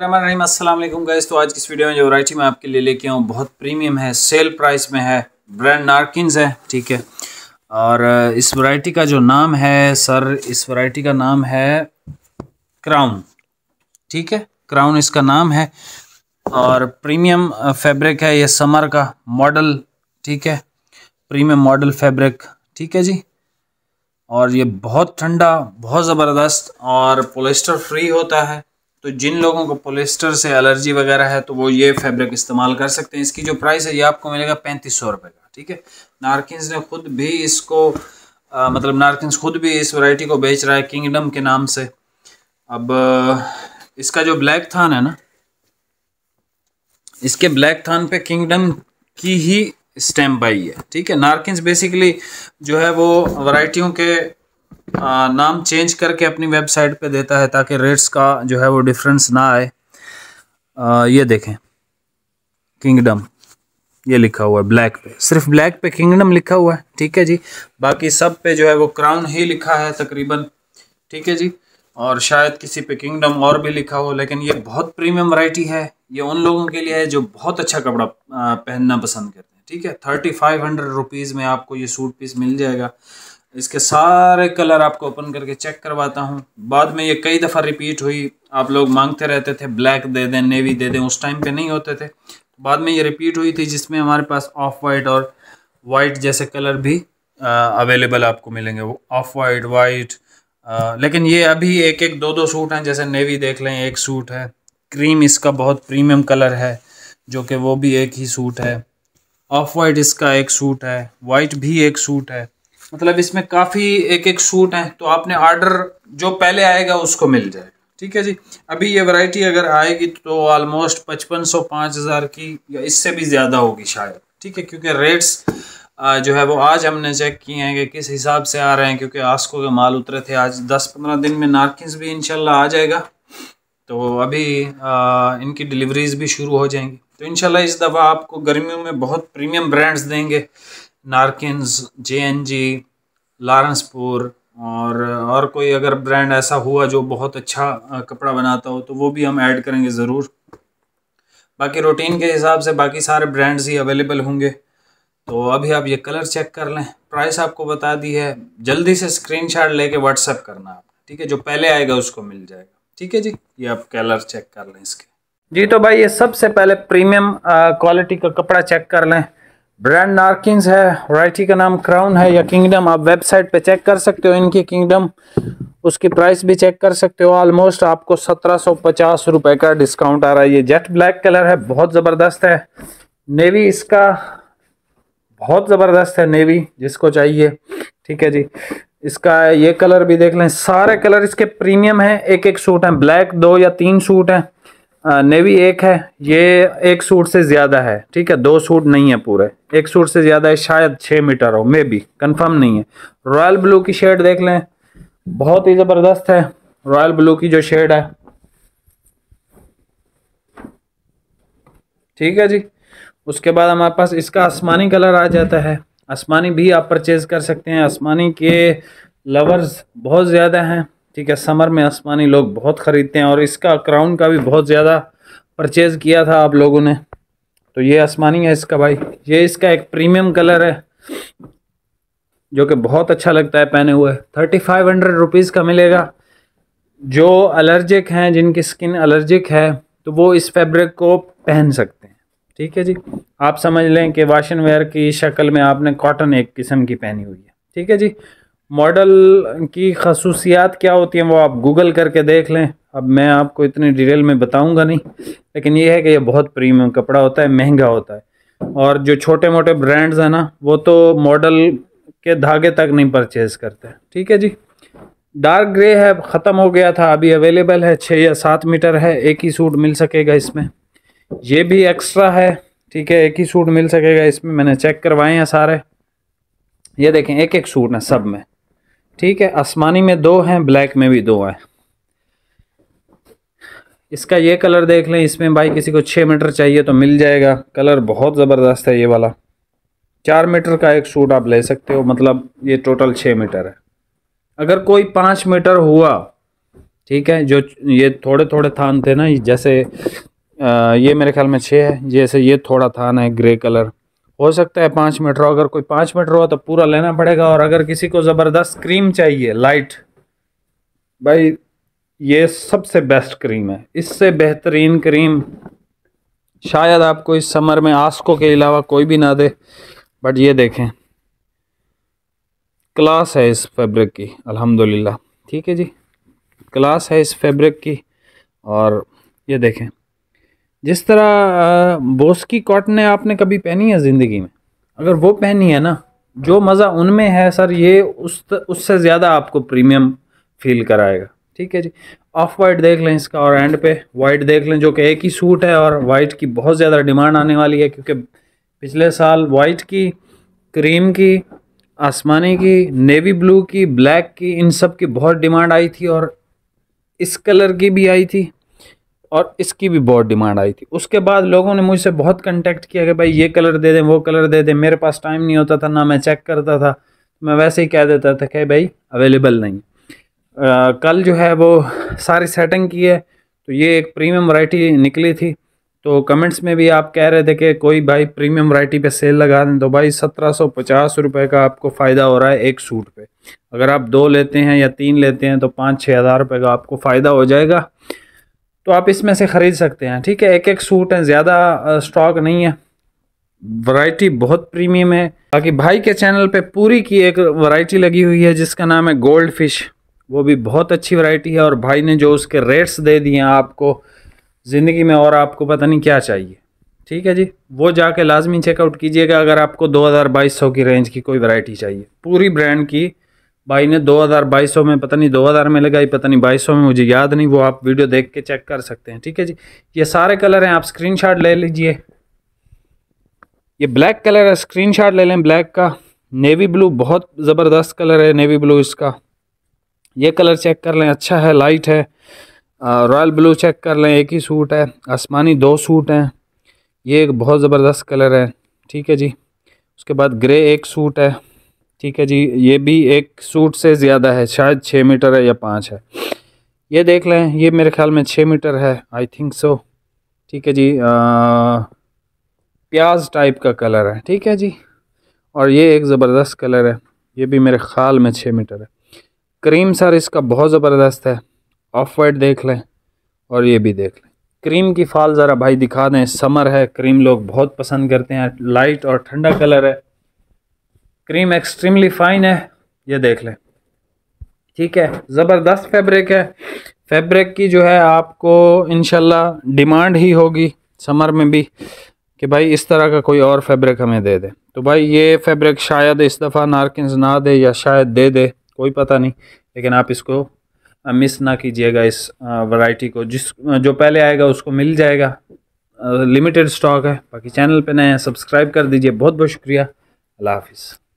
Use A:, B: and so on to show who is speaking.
A: Aslam gas तो आज की इस वीडियो में जो वैरायटी मैं आपके लिए लेके आऊँ बहुत प्रीमियम है सेल प्राइस में है ब्रांड नारकिनस है ठीक है और uh, इस वैरायटी का जो नाम है सर इस वैरायटी का नाम है क्राउन ठीक है क्राउन इसका नाम है और प्रीमियम फैब्रिक uh, है ये समर का मॉडल ठीक है प्रीमियम मॉडल फैब्रिक ठीक है जी और ये बहुत ठंडा बहुत ज़बरदस्त और पोलेस्टर फ्री होता है तो जिन लोगों को पोलिस्टर से एलर्जी वगैरह है तो वो ये फैब्रिक इस्तेमाल कर सकते हैं इसकी जो प्राइस है ये आपको मिलेगा पैंतीस सौ रुपये का ठीक है नारकिंस ने खुद भी इसको आ, मतलब नारकिंस खुद भी इस वैरायटी को बेच रहा है किंगडम के नाम से अब इसका जो ब्लैक थान है ना इसके ब्लैक थान पे किंगडम की ही स्टैम्प आई है ठीक है नारकिंस बेसिकली जो है वो वराइटियों के नाम चेंज करके अपनी वेबसाइट पे देता है ताकि रेट्स का जो है वो डिफरेंस ना आए ये देखें किंगडम ये लिखा हुआ है ब्लैक पे सिर्फ ब्लैक पे किंगडम लिखा हुआ है ठीक है जी बाकी सब पे जो है वो क्राउन ही लिखा है तकरीबन ठीक है जी और शायद किसी पे किंगडम और भी लिखा हो लेकिन ये बहुत प्रीमियम वराइटी है ये उन लोगों के लिए है जो बहुत अच्छा कपड़ा पहनना पसंद करते हैं ठीक है थर्टी फाइव हंड्रेड रुपीज़ में आपको ये सूट पीस मिल जाएगा इसके सारे कलर आपको ओपन करके चेक करवाता हूँ बाद में ये कई दफ़ा रिपीट हुई आप लोग मांगते रहते थे ब्लैक दे दें नेवी दे दें उस टाइम पे नहीं होते थे बाद में ये रिपीट हुई थी जिसमें हमारे पास ऑफ वाइट और वाइट जैसे कलर भी अवेलेबल आपको मिलेंगे वो ऑफ वाइट वाइट लेकिन ये अभी एक एक दो दो सूट हैं जैसे नेवी देख लें एक सूट है क्रीम इसका बहुत प्रीमियम कलर है जो कि वो भी एक ही सूट है ऑफ वाइट इसका एक सूट है वाइट भी एक सूट है मतलब इसमें काफ़ी एक एक सूट हैं तो आपने ऑर्डर जो पहले आएगा उसको मिल जाएगा ठीक है जी अभी ये वैरायटी अगर आएगी तो ऑलमोस्ट पचपन सौ पाँच हज़ार की या इससे भी ज़्यादा होगी शायद ठीक है क्योंकि रेट्स जो है वो आज हमने चेक किए हैं कि किस हिसाब से आ रहे हैं क्योंकि आस्को के माल उतरे थे आज दस पंद्रह दिन में नारकिन भी इनशाला आ जाएगा तो अभी आ, इनकी डिलीवरीज भी शुरू हो जाएंगी तो इनशाला इस दफ़ा आपको गर्मियों में बहुत प्रीमियम ब्रांड्स देंगे नारकिनस जे एन लॉरेंसपुर और और कोई अगर ब्रांड ऐसा हुआ जो बहुत अच्छा कपड़ा बनाता हो तो वो भी हम ऐड करेंगे ज़रूर बाकी रूटीन के हिसाब से बाकी सारे ब्रांड्स ही अवेलेबल होंगे तो अभी आप ये कलर चेक कर लें प्राइस आपको बता दी है जल्दी से स्क्रीनशॉट लेके व्हाट्सअप करना आप ठीक है जो पहले आएगा उसको मिल जाएगा ठीक है जी ये आप कलर चेक कर लें इसके जी तो भाई ये सबसे पहले प्रीमियम क्वालिटी का कपड़ा चेक कर लें ब्रांड नार्किंस है वराइटी का नाम क्राउन है या किंगडम आप वेबसाइट पे चेक कर सकते हो इनकी किंगडम उसकी प्राइस भी चेक कर सकते हो ऑलमोस्ट आपको सत्रह सौ पचास रुपए का डिस्काउंट आ रहा है ये जेट ब्लैक कलर है बहुत ज़बरदस्त है नेवी इसका बहुत ज़बरदस्त है नेवी जिसको चाहिए ठीक है जी इसका ये कलर भी देख लें सारे कलर इसके प्रीमियम हैं एक एक सूट हैं ब्लैक दो या तीन सूट हैं नेवी एक है ये एक सूट से ज़्यादा है ठीक है दो सूट नहीं है पूरे एक सूट से ज़्यादा है शायद छः मीटर हो मे बी कन्फर्म नहीं है रॉयल ब्लू की शेड देख लें बहुत ही ज़बरदस्त है रॉयल ब्लू की जो शेड है ठीक है जी उसके बाद हमारे पास इसका आसमानी कलर आ जाता है आसमानी भी आप परचेज़ कर सकते हैं आसमानी के लवर्स बहुत ज़्यादा हैं ठीक है समर में आसमानी लोग बहुत ख़रीदते हैं और इसका क्राउन का भी बहुत ज़्यादा परचेज़ किया था आप लोगों ने तो ये आसमानी है इसका भाई ये इसका एक प्रीमियम कलर है जो कि बहुत अच्छा लगता है पहने हुए थर्टी फाइव हंड्रेड रुपीज़ का मिलेगा जो अलर्जिक हैं जिनकी स्किन अलर्जिक है तो वो इस फैब्रिक को पहन सकते हैं ठीक है जी आप समझ लें कि वाशन वेयर की शक्ल में आपने कॉटन एक किस्म की पहनी हुई है ठीक है जी मॉडल की खसूसियात क्या होती हैं वो आप गूगल करके देख लें अब मैं आपको इतनी डिटेल में बताऊंगा नहीं लेकिन ये है कि ये बहुत प्रीमियम कपड़ा होता है महंगा होता है और जो छोटे मोटे ब्रांड्स हैं ना वो तो मॉडल के धागे तक नहीं परचेज़ करते ठीक है जी डार्क ग्रे है ख़त्म हो गया था अभी अवेलेबल है छः या सात मीटर है एक ही सूट मिल सकेगा इसमें ये भी एक्स्ट्रा है ठीक है एक ही सूट मिल सकेगा इसमें मैंने चेक करवाए हैं सारे ये देखें एक एक सूट है सब में ठीक है आसमानी में दो हैं ब्लैक में भी दो हैं इसका ये कलर देख लें इसमें भाई किसी को छः मीटर चाहिए तो मिल जाएगा कलर बहुत ज़बरदस्त है ये वाला चार मीटर का एक सूट आप ले सकते हो मतलब ये टोटल छः मीटर है अगर कोई पाँच मीटर हुआ ठीक है जो ये थोड़े थोड़े थान थे ना जैसे आ, ये मेरे ख्याल में छः है जैसे ये थोड़ा थान है ग्रे कलर हो सकता है पाँच मीटर हो अगर कोई पाँच मीटर हो तो पूरा लेना पड़ेगा और अगर किसी को ज़बरदस्त क्रीम चाहिए लाइट भाई ये सबसे बेस्ट क्रीम है इससे बेहतरीन क्रीम शायद आपको इस समर में आस्को के अलावा कोई भी ना दे बट ये देखें क्लास है इस फैब्रिक की अल्हम्दुलिल्लाह ठीक है जी क्लास है इस फैब्रिक की और ये देखें जिस तरह बोस की कॉटने आपने कभी पहनी है ज़िंदगी में अगर वो पहनी है ना जो मज़ा उनमें है सर ये उस उससे ज़्यादा आपको प्रीमियम फील कराएगा ठीक है जी ऑफ वाइट देख लें इसका और एंड पे वाइट देख लें जो कि एक ही सूट है और वाइट की बहुत ज़्यादा डिमांड आने वाली है क्योंकि पिछले साल वाइट की क्रीम की आसमानी की नेवी ब्लू की ब्लैक की इन सब की बहुत डिमांड आई थी और इस कलर की भी आई थी और इसकी भी बहुत डिमांड आई थी उसके बाद लोगों ने मुझसे बहुत कंटेक्ट किया कि भाई ये कलर दे दें वो कलर दे दें मेरे पास टाइम नहीं होता था ना मैं चेक करता था मैं वैसे ही कह देता था कि भाई अवेलेबल नहीं आ, कल जो है वो सारी सेटिंग की है तो ये एक प्रीमियम वरायटी निकली थी तो कमेंट्स में भी आप कह रहे थे कि कोई भाई प्रीमियम वरायटी पे सेल लगा दें तो भाई सत्रह सौ पचास रुपये का आपको फ़ायदा हो रहा है एक सूट पे अगर आप दो लेते हैं या तीन लेते हैं तो पाँच छः हज़ार रुपये का आपको फ़ायदा हो जाएगा तो आप इसमें से ख़रीद सकते हैं ठीक है एक एक सूट हैं ज़्यादा स्टॉक नहीं है वैरायटी बहुत प्रीमियम है बाकी भाई के चैनल पे पूरी की एक वैरायटी लगी हुई है जिसका नाम है गोल्ड फिश वो भी बहुत अच्छी वैरायटी है और भाई ने जो उसके रेट्स दे दिए हैं आपको ज़िंदगी में और आपको पता नहीं क्या चाहिए ठीक है जी वो जाके लाजमी चेकआउट कीजिएगा अगर आपको दो हज़ार बाईस सौ की रेंज की कोई वरायटी चाहिए पूरी ब्रांड की भाई ने 2200 में पता नहीं 2000 में लगाई पता नहीं 2200 में मुझे याद नहीं वो आप वीडियो देख के चेक कर सकते हैं ठीक है जी ये सारे कलर हैं आप स्क्रीनशॉट ले लीजिए ये ब्लैक कलर है स्क्रीनशॉट ले लें ब्लैक का नेवी ब्लू बहुत ज़बरदस्त कलर है नेवी ब्लू इसका ये कलर चेक कर लें अच्छा है लाइट है रॉयल ब्लू चेक कर लें एक ही सूट है आसमानी दो सूट हैं ये एक बहुत ज़बरदस्त कलर है ठीक है जी उसके बाद ग्रे एक सूट है ठीक है जी ये भी एक सूट से ज़्यादा है शायद छः मीटर है या पाँच है ये देख लें ये मेरे ख्याल में छः मीटर है आई थिंक सो ठीक है जी आ, प्याज टाइप का कलर है ठीक है जी और ये एक ज़बरदस्त कलर है ये भी मेरे ख्याल में छः मीटर है क्रीम सर इसका बहुत ज़बरदस्त है ऑफ वाइट देख लें और ये भी देख लें क्रीम की फाल ज़रा भाई दिखा दें समर है क्रीम लोग बहुत पसंद करते हैं लाइट और ठंडा कलर है क्रीम एक्सट्रीमली फाइन है ये देख लें ठीक है ज़बरदस्त फैब्रिक है फैब्रिक की जो है आपको इनशाला डिमांड ही होगी समर में भी कि भाई इस तरह का कोई और फैब्रिक हमें दे दे तो भाई ये फैब्रिक शायद इस दफ़ा नारकिन ना दे या शायद दे दे कोई पता नहीं लेकिन आप इसको मिस ना कीजिएगा इस वैरायटी को जिस जो पहले आएगा उसको मिल जाएगा लिमिटेड स्टॉक है बाकी चैनल पे नए हैं सब्सक्राइब कर दीजिए बहुत बहुत शुक्रिया अल्लाह हाफिज़